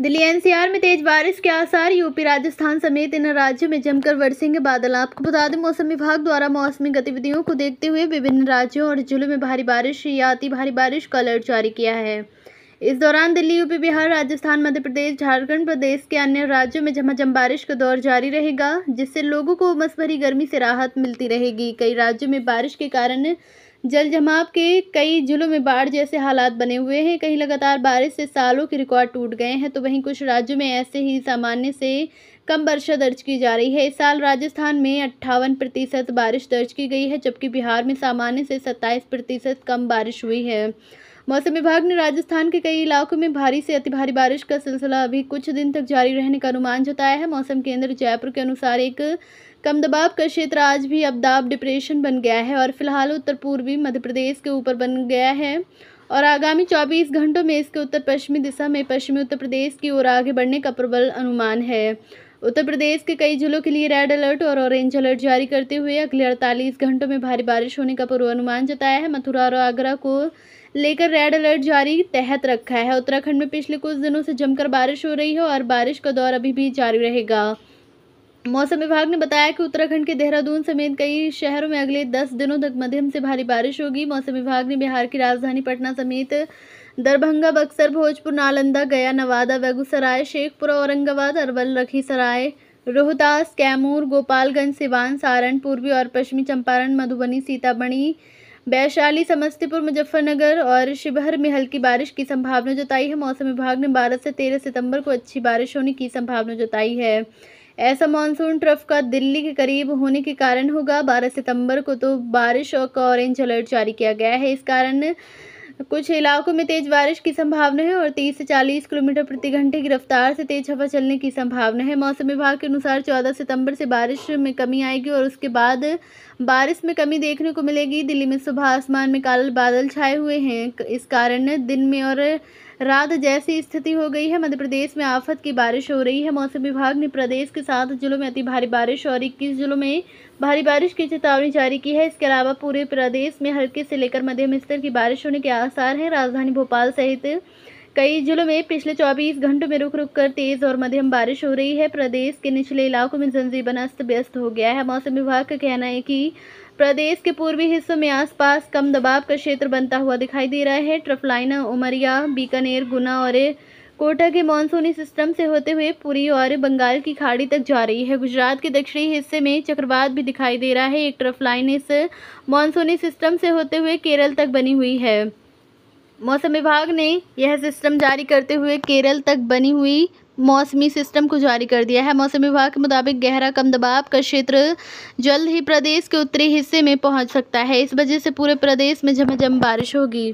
Delhi NCR में तेज बारिश के आसार यूपी राजस्थान समेत इन राज्यों में जमकर बरसेंगे बादल आपको बता दें मौसम विभाग द्वारा मौसमी गतिविधियों को देखते हुए विभिन्न राज्यों और जिलों में भारी बारिश या अति भारी बारिश का अलर्ट जारी किया है इस दौरान दिल्ली यूपी बिहार राजस्थान मध्य प्रदेश झारखंड प्रदेश के अन्य राज्यों में झमाझम बारिश का दौर जारी रहेगा जिससे लोगों को उमस भरी गर्मी से राहत मिलती रहेगी कई राज्यों में बारिश के कारण जल जमाव के कई जिलों में बाढ़ जैसे हालात बने हुए हैं कहीं लगातार बारिश से सालों के रिकॉर्ड टूट गए हैं तो वहीं कुछ राज्यों में ऐसे ही सामान्य से कम वर्षा दर्ज की जा रही है इस साल राजस्थान में अट्ठावन प्रतिशत बारिश दर्ज की गई है जबकि बिहार में सामान्य से सत्ताईस प्रतिशत कम बारिश हुई है मौसम विभाग ने राजस्थान के कई इलाकों में भारी से अति भारी बारिश का सिलसिला अभी कुछ दिन तक जारी रहने का अनुमान जताया है मौसम केंद्र जयपुर के अनुसार एक कम दबाव का क्षेत्र आज भी अबदाब डिप्रेशन बन गया है और फिलहाल उत्तर पूर्वी मध्य प्रदेश के ऊपर बन गया है और आगामी 24 घंटों में इसके उत्तर पश्चिमी दिशा में पश्चिमी उत्तर प्रदेश की ओर आगे बढ़ने का प्रबल अनुमान है उत्तर प्रदेश के कई जिलों के लिए रेड अलर्ट और ऑरेंज अलर्ट जारी करते हुए अगले अड़तालीस घंटों में भारी बारिश होने का पूर्वानुमान जताया है मथुरा और आगरा को लेकर रेड अलर्ट जारी तहत रखा है उत्तराखंड में पिछले कुछ दिनों से जमकर बारिश हो रही है और बारिश का दौर अभी भी जारी रहेगा मौसम विभाग ने बताया कि उत्तराखंड के देहरादून समेत कई शहरों में अगले दस दिनों तक मध्यम से भारी बारिश होगी मौसम विभाग ने बिहार की राजधानी पटना समेत दरभंगा बक्सर भोजपुर नालंदा गया नवादा बेगूसराय शेखपुरा औरंगाबाद अरवल लखीसराय रोहतास कैमूर गोपालगंज सिवान सारण पूर्वी और पश्चिमी चंपारण मधुबनी सीतामढ़ी वैशाली समस्तीपुर मुजफ्फरनगर और शिवहर में हल्की बारिश की संभावना जताई है मौसम विभाग ने बारह से तेरह सितंबर को अच्छी बारिश होने की संभावना जताई है ऐसा मानसून ट्रफ का दिल्ली के करीब होने के कारण होगा 12 सितंबर को तो बारिश और ऑरेंज अलर्ट जारी किया गया है इस कारण कुछ इलाकों में तेज़ बारिश की संभावना है और 30 से 40 किलोमीटर प्रति घंटे की रफ्तार से तेज़ हवा चलने की संभावना है मौसम विभाग के अनुसार 14 सितंबर से बारिश में कमी आएगी और उसके बाद बारिश में कमी देखने को मिलेगी दिल्ली में सुबह आसमान में काले बादल छाए हुए हैं इस कारण दिन में और रात जैसी स्थिति हो गई है मध्य प्रदेश में आफत की बारिश हो रही है मौसम विभाग ने प्रदेश के सात जिलों में अति भारी बारिश और इक्कीस जिलों में भारी बारिश की चेतावनी जारी की है इसके अलावा पूरे प्रदेश में हल्के से लेकर मध्यम स्तर की बारिश होने के आसार हैं राजधानी भोपाल सहित कई जिलों में पिछले 24 घंटों में रुक रुक कर तेज और मध्यम बारिश हो रही है प्रदेश के निचले इलाकों में जनजीवन अस्त व्यस्त हो गया है मौसम विभाग का कहना है कि प्रदेश के पूर्वी हिस्सों में आसपास कम दबाव का क्षेत्र बनता हुआ दिखाई दे रहा है ट्रफलाइना उमरिया बीकानेर गुना और कोटा के मानसूनी सिस्टम से होते हुए पूरी और बंगाल की खाड़ी तक जा रही है गुजरात के दक्षिणी हिस्से में चक्रवात भी दिखाई दे रहा है एक ट्रफलाइन इस मानसूनी सिस्टम से होते हुए केरल तक बनी हुई है मौसम विभाग ने यह सिस्टम जारी करते हुए केरल तक बनी हुई मौसमी सिस्टम को जारी कर दिया है मौसम विभाग के मुताबिक गहरा कम दबाव का क्षेत्र जल्द ही प्रदेश के उत्तरी हिस्से में पहुंच सकता है इस वजह से पूरे प्रदेश में झमाझम बारिश होगी